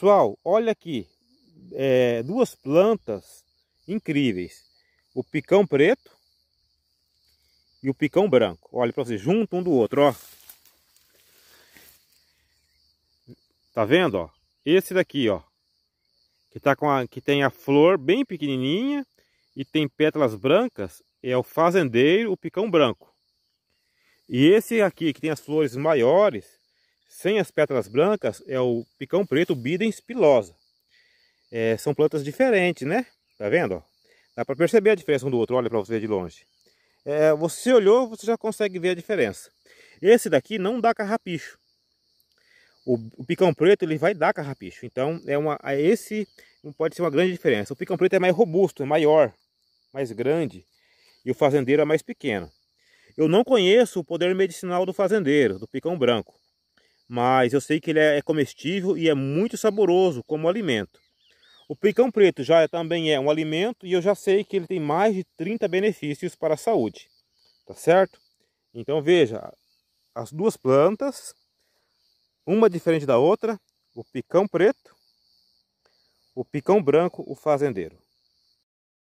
Pessoal, olha aqui, é, duas plantas incríveis. O picão preto e o picão branco. Olha para vocês, junto um do outro, ó. Tá vendo, ó? Esse daqui, ó. Que, tá com a, que tem a flor bem pequenininha e tem pétalas brancas. É o fazendeiro, o picão branco. E esse aqui, que tem as flores maiores, sem as pétalas brancas é o picão preto Bidens pilosa. É, são plantas diferentes, né? Tá vendo? Dá para perceber a diferença um do outro, olha para você ver de longe. É, você olhou, você já consegue ver a diferença. Esse daqui não dá carrapicho. O, o, picão preto ele vai dar carrapicho. Então é uma, esse pode ser uma grande diferença. O picão preto é mais robusto, é maior, mais grande. E o fazendeiro é mais pequeno. Eu não conheço o poder medicinal do fazendeiro, do picão branco mas eu sei que ele é, é comestível e é muito saboroso como alimento. O picão preto já é, também é um alimento e eu já sei que ele tem mais de 30 benefícios para a saúde, tá certo? Então veja, as duas plantas, uma diferente da outra, o picão preto, o picão branco, o fazendeiro.